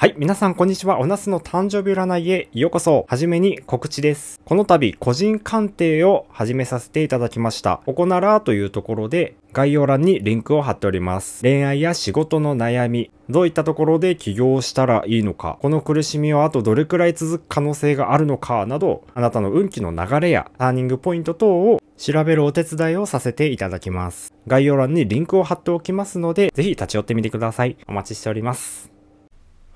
はい。皆さん、こんにちは。おなすの誕生日占いへようこそ。はじめに告知です。この度、個人鑑定を始めさせていただきました。ここならというところで、概要欄にリンクを貼っております。恋愛や仕事の悩み、どういったところで起業したらいいのか、この苦しみはあとどれくらい続く可能性があるのかなど、あなたの運気の流れやターニングポイント等を調べるお手伝いをさせていただきます。概要欄にリンクを貼っておきますので、ぜひ立ち寄ってみてください。お待ちしております。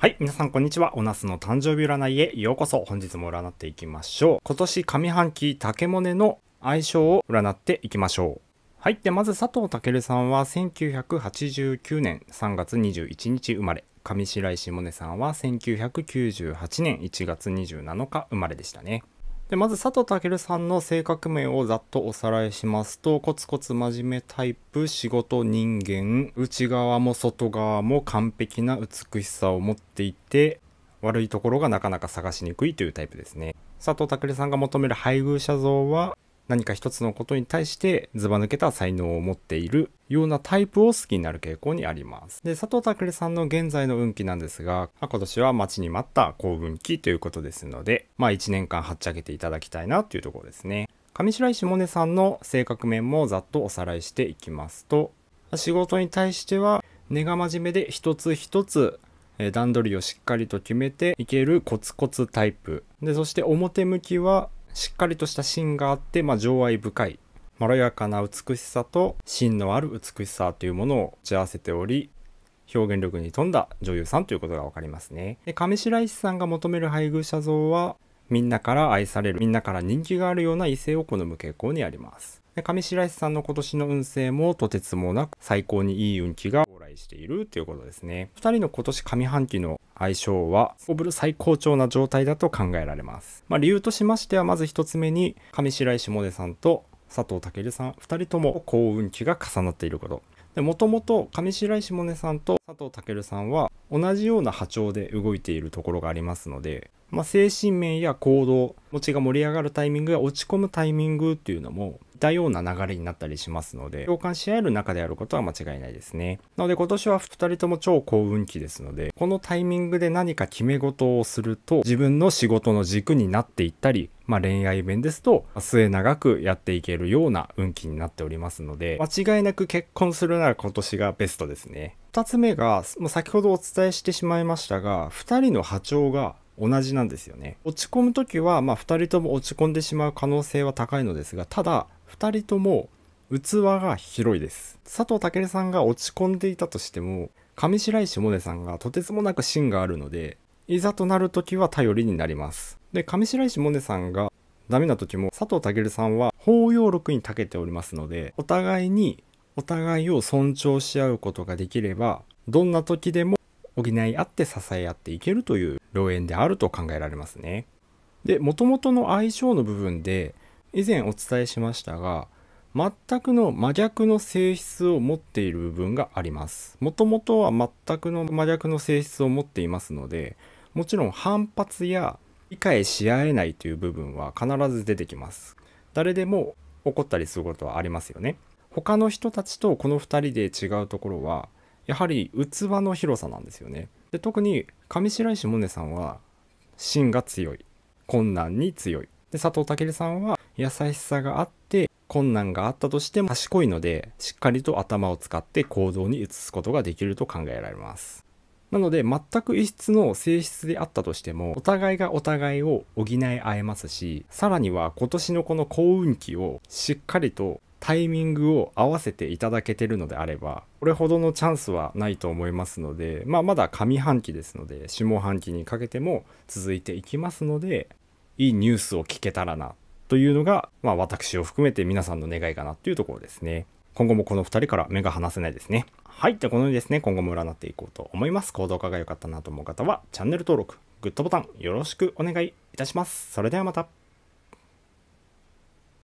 はい。皆さん、こんにちは。おなすの誕生日占いへようこそ。本日も占っていきましょう。今年上半期、竹モの相性を占っていきましょう。はい。で、まず佐藤健さんは1989年3月21日生まれ。上白石萌音さんは1998年1月27日生まれでしたね。でまず佐藤健さんの性格面をざっとおさらいしますとコツコツ真面目タイプ仕事人間内側も外側も完璧な美しさを持っていて悪いところがなかなか探しにくいというタイプですね佐藤健さんが求める配偶者像は何か一つのことに対してずば抜けた才能を持っているようなタイプを好きになる傾向にあります。で、佐藤拓さんの現在の運気なんですが、今年は待ちに待った幸運期ということですので、まあ1年間はっちゃけていただきたいなというところですね。上白石萌音さんの性格面もざっとおさらいしていきますと、仕事に対しては根が真面目で一つ一つ段取りをしっかりと決めていけるコツコツタイプ。で、そして表向きはしっかりとした芯があって、まあ、情愛深いまろやかな美しさと芯のある美しさというものを打ち合わせており表現力に富んだ女優さんということが分かりますね。で上白石さんが求める配偶者像はみんなから愛されるみんなから人気があるような異性を好む傾向にあります。で上白石さんの今年の運勢もとてつもなく最高にいい運気が往来しているということですね。2人の今年上半期の相性はすブル最高潮な状態だと考えられます。まあ、理由としましては、まず1つ目に、上白石萌音さんと佐藤健さん、2人とも幸運期が重なっていること。もともと上白石萌音さんと佐藤健さんは同じような波長で動いているところがありますので、まあ、精神面や行動持ちが盛り上がるタイミングや落ち込むタイミングっていうのもたような流れになったりしますので、共感し合える中であることは間違いないですね。なので今年は2人とも超幸運期ですので、このタイミングで何か決め事をすると、自分の仕事の軸になっていったり、まあ、恋愛面ですと末長くやっていけるような運気になっておりますので間違いなく結婚するなら今年がベストですね2つ目が先ほどお伝えしてしまいましたが2人の波長が同じなんですよね落ち込む時はまあ2人とも落ち込んでしまう可能性は高いのですがただ二人とも器が広いです佐藤健さんが落ち込んでいたとしても上白石萌音さんがとてつもなく芯があるのでいざとなる時は頼りになりますで上白石萌音さんがダメな時も佐藤健さんは包容力に長けておりますのでお互いにお互いを尊重し合うことができればどんな時でも補い合って支え合っていけるという良縁であると考えられますねで元々の相性の部分で以前お伝えしましたが全くの真逆の性質を持っている部分があります。もともとは全くの真逆の性質を持っていますのでもちろん反発や理解し合えないという部分は必ず出てきます。誰でも怒ったりすることはありますよね。他の人たちとこの2人で違うところはやはり器の広さなんですよね。で特に上白石萌音さんは芯が強い困難に強いで佐藤健さんは優しさがあって困難があったとしても賢いのでしっかりと頭を使って行動に移すことができると考えられますなので全く異質の性質であったとしてもお互いがお互いを補い合えますしさらには今年のこの幸運期をしっかりとタイミングを合わせていただけてるのであればこれほどのチャンスはないと思いますので、まあ、まだ上半期ですので下半期にかけても続いていきますのでいいニュースを聞けたらなというのが、まあ、私を含めて皆さんの願いかなというところですね。今後もこの2人から目が離せないですね。はい。じゃあこのようにですね、今後も占っていこうと思います。行動化が良かったなと思う方は、チャンネル登録、グッドボタンよろしくお願いいたします。それではまた。